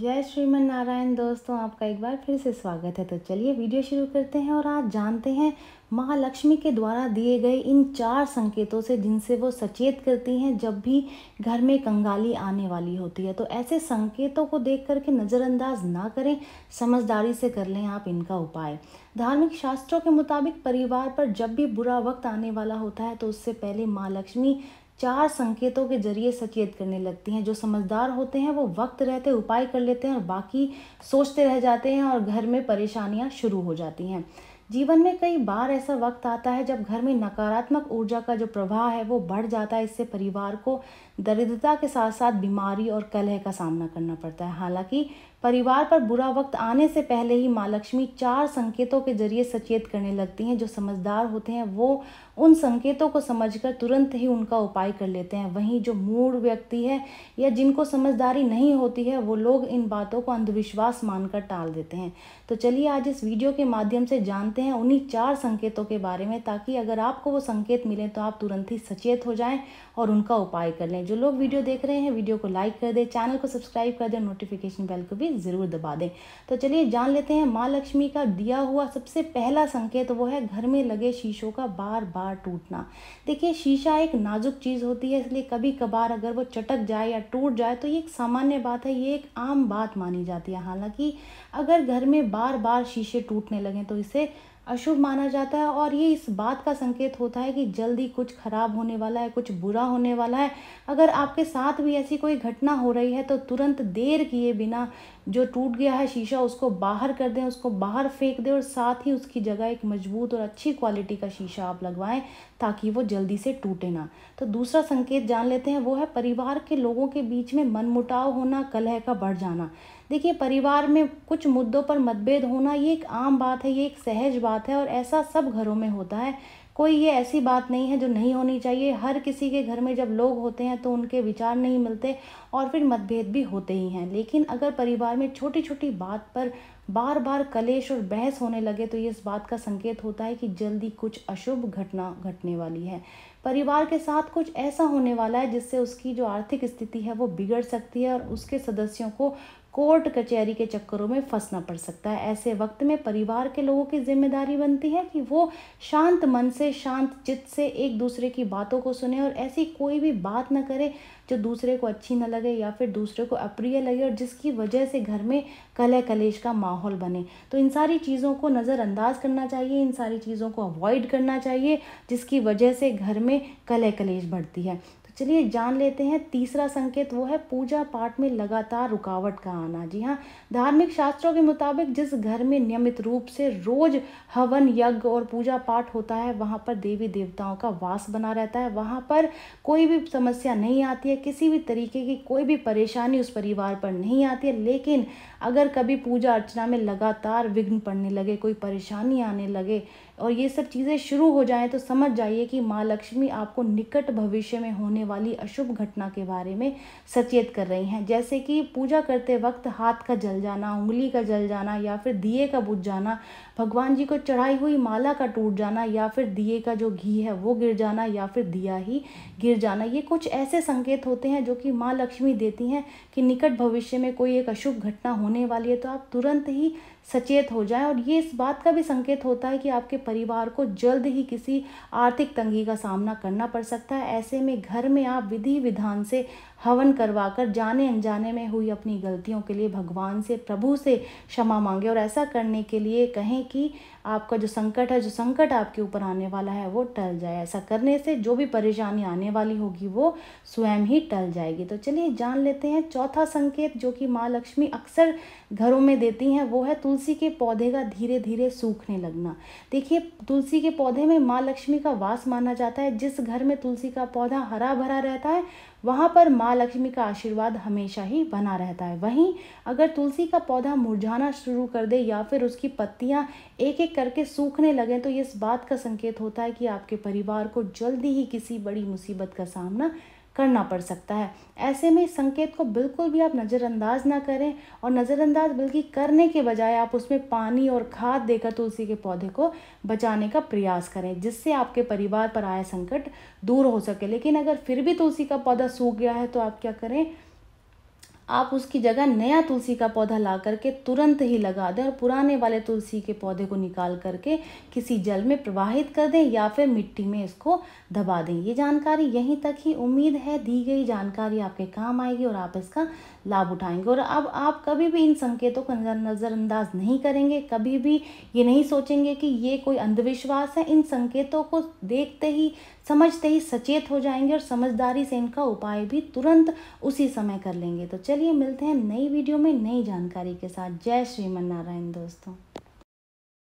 जय श्रीमन नारायण दोस्तों आपका एक बार फिर से स्वागत है तो चलिए वीडियो शुरू करते हैं और आज जानते हैं महालक्ष्मी के द्वारा दिए गए इन चार संकेतों से जिनसे वो सचेत करती हैं जब भी घर में कंगाली आने वाली होती है तो ऐसे संकेतों को देख करके नज़रअंदाज ना करें समझदारी से कर लें आप इनका उपाय धार्मिक शास्त्रों के मुताबिक परिवार पर जब भी बुरा वक्त आने वाला होता है तो उससे पहले माँ लक्ष्मी चार संकेतों के जरिए सचेत करने लगती हैं जो समझदार होते हैं वो वक्त रहते उपाय कर लेते हैं और बाकी सोचते रह जाते हैं और घर में परेशानियाँ शुरू हो जाती हैं जीवन में कई बार ऐसा वक्त आता है जब घर में नकारात्मक ऊर्जा का जो प्रवाह है वो बढ़ जाता है इससे परिवार को दरिद्रता के साथ साथ बीमारी और कलह का सामना करना पड़ता है हालांकि परिवार पर बुरा वक्त आने से पहले ही माँ लक्ष्मी चार संकेतों के जरिए सचेत करने लगती हैं जो समझदार होते हैं वो उन संकेतों को समझकर तुरंत ही उनका उपाय कर लेते हैं वहीं जो मूड व्यक्ति है या जिनको समझदारी नहीं होती है वो लोग इन बातों को अंधविश्वास मानकर टाल देते हैं तो चलिए आज इस वीडियो के माध्यम से जानते हैं उन्हीं चार संकेतों के बारे में ताकि अगर आपको वो संकेत मिले तो आप तुरंत ही सचेत हो जाएँ और उनका उपाय कर लें हैं जो लोग वीडियो देख रहे हैं वीडियो को लाइक कर दें चैनल को सब्सक्राइब कर दें नोटिफिकेशन बेल को भी ज़रूर दबा दें तो चलिए जान लेते हैं माँ लक्ष्मी का दिया हुआ सबसे पहला संकेत वो है घर में लगे शीशों का बार बार टूटना देखिए शीशा एक नाजुक चीज़ होती है इसलिए कभी कभार अगर वो चटक जाए या टूट जाए तो ये एक सामान्य बात है ये एक आम बात मानी जाती है हालांकि अगर घर में बार बार शीशे टूटने लगें तो इसे अशुभ माना जाता है और ये इस बात का संकेत होता है कि जल्दी कुछ खराब होने वाला है कुछ बुरा होने वाला है अगर आपके साथ भी ऐसी कोई घटना हो रही है तो तुरंत देर किए बिना जो टूट गया है शीशा उसको बाहर कर दें उसको बाहर फेंक दें और साथ ही उसकी जगह एक मजबूत और अच्छी क्वालिटी का शीशा आप लगवाएं ताकि वो जल्दी से टूटे ना तो दूसरा संकेत जान लेते हैं वो है परिवार के लोगों के बीच में मनमुटाव होना कलह का बढ़ जाना देखिए परिवार में कुछ मुद्दों पर मतभेद होना ये एक आम बात है ये एक सहज बात है और ऐसा सब घरों में होता है कोई ये ऐसी बात नहीं है जो नहीं होनी चाहिए हर किसी के घर में जब लोग होते हैं तो उनके विचार नहीं मिलते और फिर मतभेद भी होते ही हैं लेकिन अगर परिवार में छोटी छोटी बात पर बार बार कलेश और बहस होने लगे तो ये इस बात का संकेत होता है कि जल्दी कुछ अशुभ घटना घटने वाली है परिवार के साथ कुछ ऐसा होने वाला है जिससे उसकी जो आर्थिक स्थिति है वो बिगड़ सकती है और उसके सदस्यों को कोर्ट कचहरी के चक्करों में फंसना पड़ सकता है ऐसे वक्त में परिवार के लोगों की जिम्मेदारी बनती है कि वो शांत मन से शांत चित्त से एक दूसरे की बातों को सुने और ऐसी कोई भी बात ना करे जो दूसरे को अच्छी न लगे या फिर दूसरे को अप्रिय लगे और जिसकी वजह से घर में कलह कलेश का माहौल बने तो इन सारी चीज़ों को नज़रअंदाज करना चाहिए इन सारी चीज़ों को अवॉइड करना चाहिए जिसकी वजह से घर में कलह कलेश बढ़ती है चलिए जान लेते हैं तीसरा संकेत वो है पूजा पाठ में लगातार रुकावट का आना जी हाँ धार्मिक शास्त्रों के मुताबिक जिस घर में नियमित रूप से रोज हवन यज्ञ और पूजा पाठ होता है वहाँ पर देवी देवताओं का वास बना रहता है वहाँ पर कोई भी समस्या नहीं आती है किसी भी तरीके की कोई भी परेशानी उस परिवार पर नहीं आती है लेकिन अगर कभी पूजा अर्चना में लगातार विघ्न पड़ने लगे कोई परेशानी आने लगे और ये सब चीज़ें शुरू हो जाएँ तो समझ जाइए कि माँ लक्ष्मी आपको निकट भविष्य में होने वाली अशुभ घटना के बारे में सचेत कर रही हैं जैसे कि पूजा करते वक्त हाथ का जल जाना उंगली का जल जाना या फिर दिए का बुझ जाना भगवान जी को चढ़ाई हुई माला का टूट जाना या फिर दिए का जो घी है वो गिर जाना या फिर दिया ही गिर जाना ये कुछ ऐसे संकेत होते हैं जो कि माँ लक्ष्मी देती हैं कि निकट भविष्य में कोई एक अशुभ घटना होने वाली है तो आप तुरंत ही सचेत हो जाएं और ये इस बात का भी संकेत होता है कि आपके परिवार को जल्द ही किसी आर्थिक तंगी का सामना करना पड़ सकता है ऐसे में घर में आप विधि विधान से हवन करवाकर जाने अनजाने में हुई अपनी गलतियों के लिए भगवान से प्रभु से क्षमा मांगे और ऐसा करने के लिए कहें कि आपका जो संकट है जो संकट आपके ऊपर आने वाला है वो टल जाए ऐसा करने से जो भी परेशानी आने वाली होगी वो स्वयं ही टल जाएगी तो चलिए जान लेते हैं चौथा संकेत जो कि माँ लक्ष्मी अक्सर घरों में देती हैं वो है तुलसी के पौधे का धीरे धीरे सूखने लगना देखिए तुलसी के पौधे में माँ लक्ष्मी का वास माना जाता है जिस घर में तुलसी का पौधा हरा भरा रहता है वहाँ पर माँ लक्ष्मी का आशीर्वाद हमेशा ही बना रहता है वहीं अगर तुलसी का पौधा मुरझाना शुरू कर दे या फिर उसकी पत्तियाँ एक एक करके सूखने लगें तो ये इस बात का संकेत होता है कि आपके परिवार को जल्दी ही किसी बड़ी मुसीबत का सामना करना पड़ सकता है ऐसे में इस संकेत को बिल्कुल भी आप नज़रअंदाज ना करें और नज़रअंदाज बल्कि करने के बजाय आप उसमें पानी और खाद देकर तुलसी के पौधे को बचाने का प्रयास करें जिससे आपके परिवार पर आया संकट दूर हो सके लेकिन अगर फिर भी तुलसी का पौधा सूख गया है तो आप क्या करें आप उसकी जगह नया तुलसी का पौधा ला करके तुरंत ही लगा दें और पुराने वाले तुलसी के पौधे को निकाल करके किसी जल में प्रवाहित कर दें या फिर मिट्टी में इसको दबा दें ये जानकारी यहीं तक ही उम्मीद है दी गई जानकारी आपके काम आएगी और आप इसका लाभ उठाएंगे और अब आप कभी भी इन संकेतों को नज़रअंदाज नहीं करेंगे कभी भी ये नहीं सोचेंगे कि ये कोई अंधविश्वास है इन संकेतों को देखते ही समझते ही सचेत हो जाएंगे और समझदारी से इनका उपाय भी तुरंत उसी समय कर लेंगे तो चलिए मिलते हैं नई वीडियो में नई जानकारी के साथ जय श्रीमन नारायण दोस्तों